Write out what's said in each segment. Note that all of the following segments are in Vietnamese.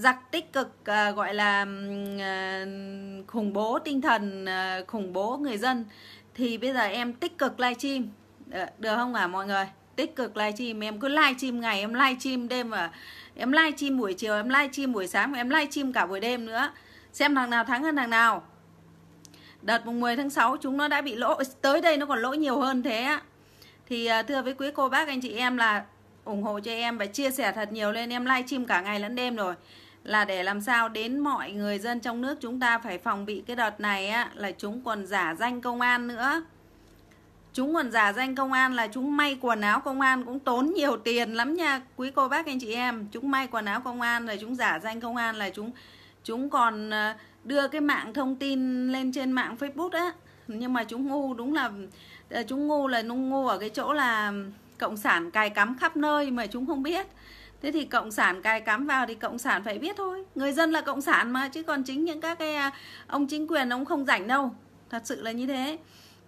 giặc tích cực uh, gọi là uh, khủng bố tinh thần uh, khủng bố người dân thì bây giờ em tích cực livestream được không ạ à, mọi người tích cực livestream em cứ livestream ngày em livestream đêm và em livestream buổi chiều em livestream buổi sáng em livestream cả buổi đêm nữa xem thằng nào thắng hơn thằng nào đợt mùng 10 tháng 6 chúng nó đã bị lỗ tới đây nó còn lỗ nhiều hơn thế á thì thưa với quý cô bác anh chị em là ủng hộ cho em và chia sẻ thật nhiều lên em livestream cả ngày lẫn đêm rồi là để làm sao đến mọi người dân trong nước chúng ta phải phòng bị cái đợt này á, là chúng còn giả danh công an nữa chúng còn giả danh công an là chúng may quần áo công an cũng tốn nhiều tiền lắm nha quý cô bác anh chị em chúng may quần áo công an là chúng giả danh công an là chúng chúng còn ờ, đưa cái mạng thông tin lên trên mạng facebook á nhưng mà chúng ngu đúng là ờ, chúng ngu là ngu ở cái chỗ là cộng sản cài cắm khắp nơi mà chúng không biết thế thì cộng sản cài cắm vào thì cộng sản phải biết thôi người dân là cộng sản mà chứ còn chính những các cái à, ông chính quyền ông không rảnh đâu thật sự là như thế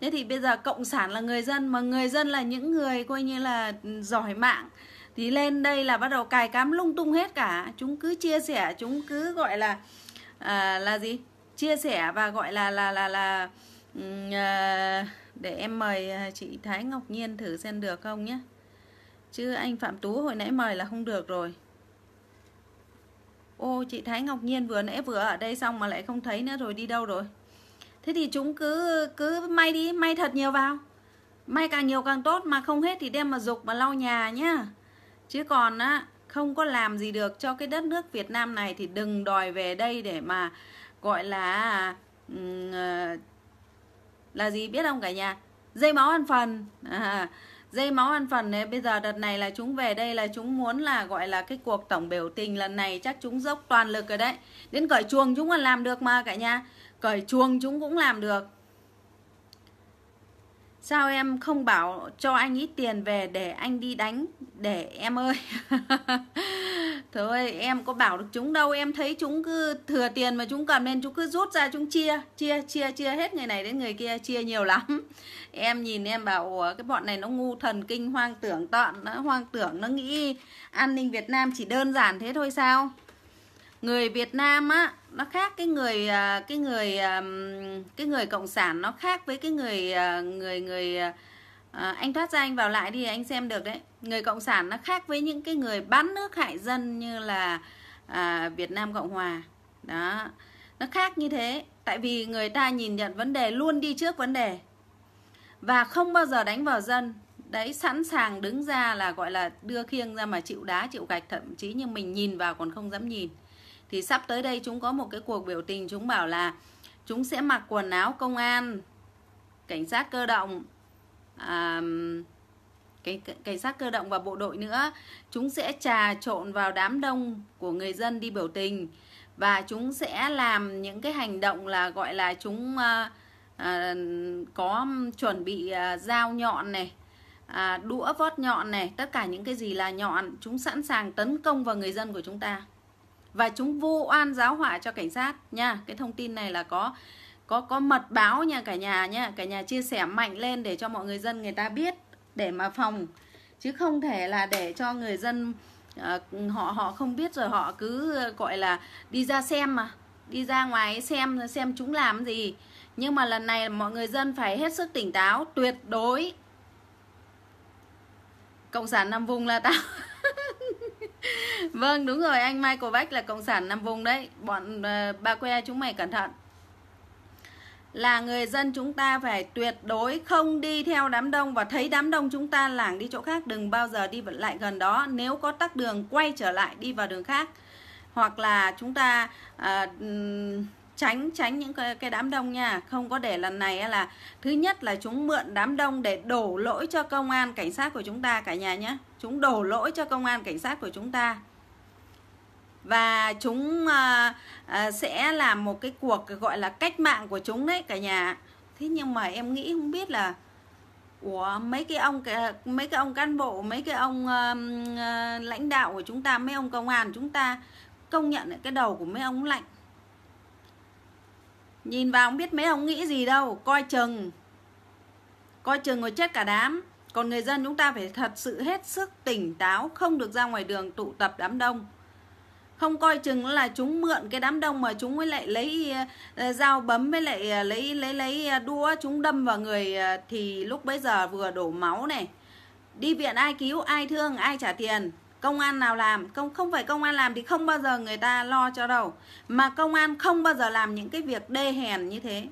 thế thì bây giờ cộng sản là người dân mà người dân là những người coi như là ừ, giỏi mạng thì lên đây là bắt đầu cài cắm lung tung hết cả chúng cứ chia sẻ chúng cứ gọi là à, là gì chia sẻ và gọi là là là là ừ, à, để em mời à, chị Thái Ngọc Nhiên thử xem được không nhé chứ anh Phạm Tú hồi nãy mời là không được rồi ô chị Thái Ngọc Nhiên vừa nãy vừa ở đây xong mà lại không thấy nữa rồi đi đâu rồi thế thì chúng cứ cứ may đi may thật nhiều vào may càng nhiều càng tốt mà không hết thì đem mà dục mà lau nhà nhá chứ còn á không có làm gì được cho cái đất nước Việt Nam này thì đừng đòi về đây để mà gọi là ờ, là gì biết không cả nhà dây máu ăn phần à, dây máu ăn phần đấy bây giờ đợt này là chúng về đây là chúng muốn là gọi là cái cuộc tổng biểu tình lần này chắc chúng dốc toàn lực rồi đấy đến cởi chuồng chúng còn làm được mà cả nhà cởi chuồng chúng cũng làm được sao em không bảo cho anh ít tiền về để anh đi đánh để em ơi thôi em có bảo được chúng đâu Em thấy chúng cứ thừa tiền mà chúng cầm lên chúng cứ rút ra chúng chia Chia chia chia hết người này đến người kia Chia nhiều lắm Em nhìn em bảo Ủa, cái bọn này nó ngu thần kinh Hoang tưởng tọn nó Hoang tưởng nó nghĩ an ninh Việt Nam chỉ đơn giản thế thôi sao Người Việt Nam á nó khác cái người à, cái người à, cái người cộng sản nó khác với cái người à, người người, người à, anh thoát ra anh vào lại đi anh xem được đấy người cộng sản nó khác với những cái người bán nước hại dân như là à, Việt Nam Cộng Hòa đó nó khác như thế tại vì người ta nhìn nhận vấn đề luôn đi trước vấn đề và không bao giờ đánh vào dân đấy sẵn sàng đứng ra là gọi là đưa khiêng ra mà chịu đá chịu gạch thậm chí như mình nhìn vào còn không dám nhìn thì sắp tới đây chúng có một cái cuộc biểu tình chúng bảo là chúng sẽ mặc quần áo công an cảnh sát cơ động à, cái cảnh sát cơ động và bộ đội nữa chúng sẽ trà trộn vào đám đông của người dân đi biểu tình và chúng sẽ làm những cái hành động là gọi là chúng à, à, có chuẩn bị à, dao nhọn này à, đũa vót nhọn này tất cả những cái gì là nhọn chúng sẵn sàng tấn công vào người dân của chúng ta và chúng vu oan giáo họa cho cảnh sát nha cái thông tin này là có có có mật báo nha cả nhà nha cả nhà chia sẻ mạnh lên để cho mọi người dân người ta biết để mà phòng chứ không thể là để cho người dân uh, họ họ không biết rồi họ cứ ờ, gọi là đi ra xem mà đi ra ngoài xem xem chúng làm gì nhưng mà lần này mọi người dân phải hết sức tỉnh táo tuyệt đối cộng sản năm vùng là tao vâng đúng rồi anh mai Michael Vách là cộng sản năm vùng đấy bọn uh, ba que chúng mày cẩn thận là người dân chúng ta phải tuyệt đối không đi theo đám đông và thấy đám đông chúng ta lảng đi chỗ khác đừng bao giờ đi lại gần đó nếu có tắc đường quay trở lại đi vào đường khác hoặc là chúng ta à, tránh tránh những cái, cái đám đông nha không có để lần này là thứ nhất là chúng mượn đám đông để đổ lỗi cho công an cảnh sát của chúng ta cả nhà nhé chúng đổ lỗi cho công an cảnh sát của chúng ta và chúng à, à, sẽ làm một cái cuộc gọi là cách mạng của chúng đấy cả nhà thế nhưng mà em nghĩ không biết là của mấy cái ông mấy cái ông cán bộ mấy cái ông uh, uh, lãnh đạo của chúng ta mấy ông công an chúng ta công nhận cái đầu của mấy ông lạnh nhìn vào không biết mấy ông nghĩ gì đâu coi chừng coi chừng ngồi chết cả đám còn người dân chúng ta phải thật sự hết sức tỉnh táo không được ra ngoài đường tụ tập đám đông không coi chừng là chúng mượn cái đám đông mà chúng mới lại lấy ờ, ờ, dao bấm với lại ờ, lấy lấy lấy đũa chúng đâm vào người thì lúc bấy giờ vừa đổ máu này đi viện ai cứu ai thương ai trả tiền công an nào làm không không phải công an làm thì không bao giờ người ta lo cho đâu mà công an không bao giờ làm những cái việc đê hèn như thế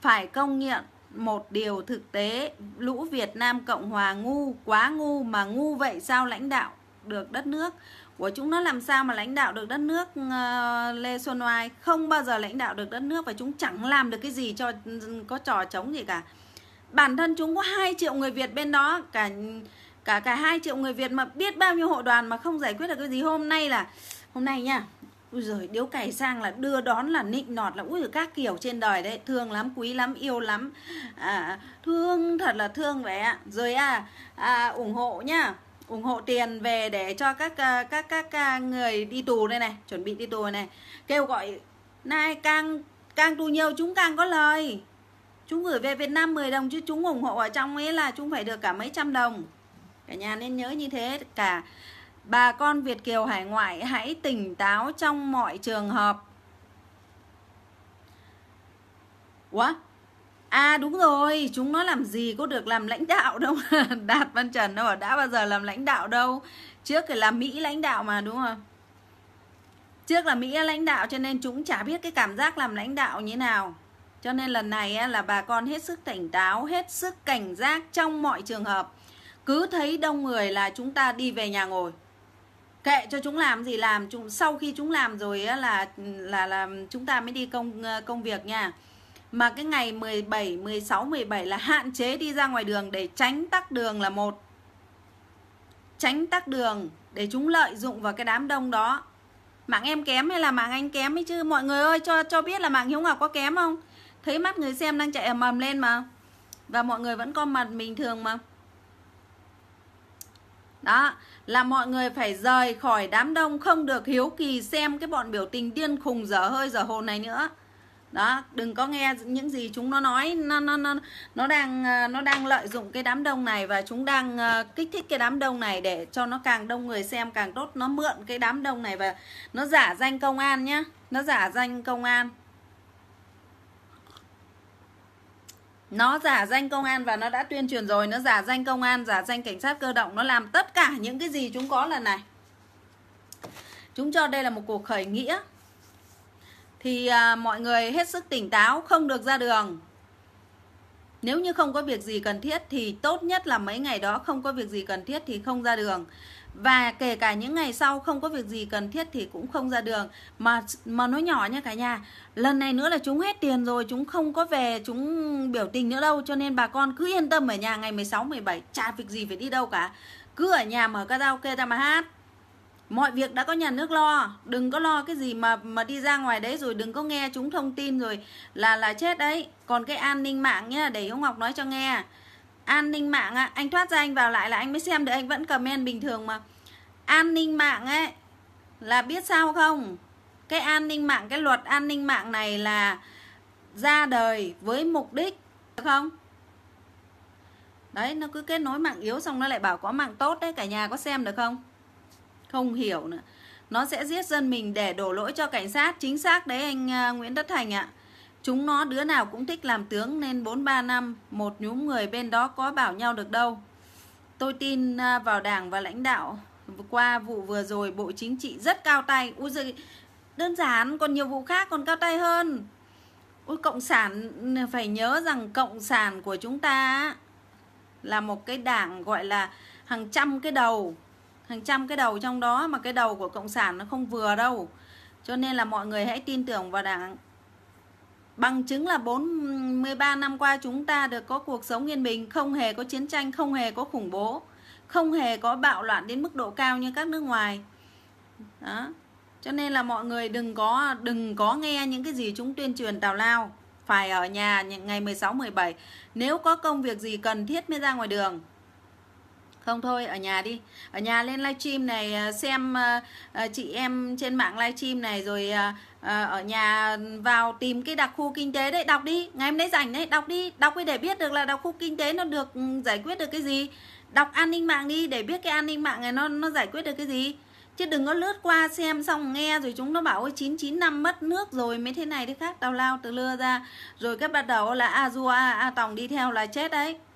phải công nhận một điều thực tế lũ Việt Nam Cộng Hòa ngu quá ngu mà ngu vậy sao lãnh đạo được đất nước của chúng nó làm sao mà lãnh đạo được đất nước ờ, Lê Xuân Oai không bao giờ lãnh đạo được đất nước và chúng chẳng làm được cái gì cho có trò chống gì cả bản thân chúng có 2 triệu người Việt bên đó cả cả cả hai triệu người Việt mà biết bao nhiêu hội đoàn mà không giải quyết được cái gì hôm nay là hôm nay nha Ui giời, điếu cày sang là đưa đón là nịnh nọt là Ui các kiểu trên đời đấy Thương lắm, quý lắm, yêu lắm à, Thương, thật là thương vậy ạ Rồi à, à, ủng hộ nhá ủng hộ tiền về để cho các ờ, các các, các ờ, người đi tù đây này chuẩn bị đi tù này kêu gọi nay càng càng tù nhiều chúng càng có lời chúng gửi về Việt Nam 10 đồng chứ chúng ủng hộ ở trong ấy là chúng phải được cả mấy trăm đồng cả nhà nên nhớ như thế cả bà con Việt kiều hải ngoại hãy tỉnh táo trong mọi trường hợp quá À đúng rồi, chúng nó làm gì có được làm lãnh đạo đâu Đạt Văn Trần đâu đã bao giờ làm lãnh đạo đâu Trước thì làm Mỹ lãnh đạo mà đúng không? Trước là Mỹ lãnh đạo cho nên chúng chả biết cái cảm giác làm lãnh đạo như thế nào Cho nên lần này là bà con hết sức tỉnh táo, hết sức cảnh giác trong mọi trường hợp Cứ thấy đông người là chúng ta đi về nhà ngồi kệ cho chúng làm gì làm chúng sau khi chúng làm rồi là là là chúng ta mới đi công ờ, công việc nha mà cái ngày 17, 16, 17 là hạn chế đi ra ngoài đường để tránh tắc đường là một. Tránh tắc đường để chúng lợi dụng vào cái đám đông đó. Mạng em kém hay là mạng anh kém ấy chứ mọi người ơi cho cho biết là mạng Hiếu Ngọc có kém không? Thấy mắt người xem đang chạy ầm ầm lên mà. Và mọi người vẫn con mặt bình thường mà. Đó, là mọi người phải rời khỏi đám đông không được hiếu kỳ xem cái bọn biểu tình điên khùng dở hơi dở hồn này nữa đó đừng có nghe những gì chúng nó nói nó nó nó nó đang ờ, nó đang lợi dụng cái đám đông này và chúng đang ờ, kích thích cái đám đông này để cho nó càng đông người xem càng tốt nó mượn cái đám đông này và nó giả danh công an nhá nó giả danh công an nó giả danh công an và nó đã tuyên truyền rồi nó giả danh công an giả danh cảnh sát cơ động nó làm tất cả những cái gì chúng có lần này chúng cho đây là một cuộc khởi nghĩa thì à, mọi người hết sức tỉnh táo không được ra đường nếu như không có việc gì cần thiết thì tốt nhất là mấy ngày đó không có việc gì cần thiết thì không ra đường và kể cả những ngày sau không có việc gì cần thiết thì cũng không ra đường mà mà nói nhỏ nha cả nhà lần này nữa là chúng hết tiền rồi chúng không có về chúng biểu tình nữa đâu cho nên bà con cứ yên tâm ở nhà ngày 16 17 chả việc gì phải đi đâu cả cứ ở nhà mở karaoke ra mà hát mọi việc đã có nhà nước lo đừng có lo cái gì mà mà đi ra ngoài đấy rồi đừng có nghe chúng thông tin rồi là là chết đấy còn cái an ninh mạng nhá để ông ngọc nói cho nghe an ninh mạng á, anh thoát ra anh vào lại là anh mới xem được anh vẫn comment bình thường mà an ninh mạng ấy là biết sao không cái an ninh mạng cái luật an ninh mạng này là ra đời với mục đích được không đấy nó cứ kết nối mạng yếu xong nó lại bảo có mạng tốt đấy cả nhà có xem được không không hiểu nữa nó sẽ giết dân mình để đổ lỗi cho cảnh sát chính xác đấy anh à, Nguyễn Tất Thành ạ chúng nó đứa nào cũng thích làm tướng nên bốn ba năm một nhúm người bên đó có bảo nhau được đâu tôi tin à, vào đảng và lãnh đạo qua vụ vừa rồi bộ chính trị rất cao tay ui giời, đơn giản còn nhiều vụ khác còn cao tay hơn Ui, cộng sản phải nhớ rằng cộng sản của chúng ta là một cái đảng gọi là hàng trăm cái đầu hàng trăm cái đầu trong đó mà cái đầu của cộng sản nó không vừa đâu cho nên là mọi người hãy tin tưởng vào đảng bằng chứng là 43 năm qua chúng ta được có cuộc sống yên bình không hề có chiến tranh không hề có khủng bố không hề có bạo loạn đến mức độ cao như các nước ngoài đó cho nên là mọi người đừng có đừng có nghe những cái gì chúng tuyên truyền tào lao phải ở nhà những ngày 16 17 nếu có công việc gì cần thiết mới ra ngoài đường không thôi ở nhà đi ở nhà lên livestream này ờ, xem ờ, ờ, chị em trên mạng livestream này rồi ở nhà vào tìm cái đặc khu kinh tế đấy đọc đi ngày hôm nay rảnh đấy đọc đi đọc đi để biết được là đặc khu kinh tế nó được ừ, giải quyết được cái gì đọc an ninh mạng đi để biết cái an ninh mạng này nó nó giải quyết được cái gì chứ đừng có lướt qua xem xong nghe rồi chúng nó bảo chín chín năm mất nước rồi mấy thế này thế khác tào lao từ lưa ra rồi các bắt đầu là a du a tòng đi theo là chết đấy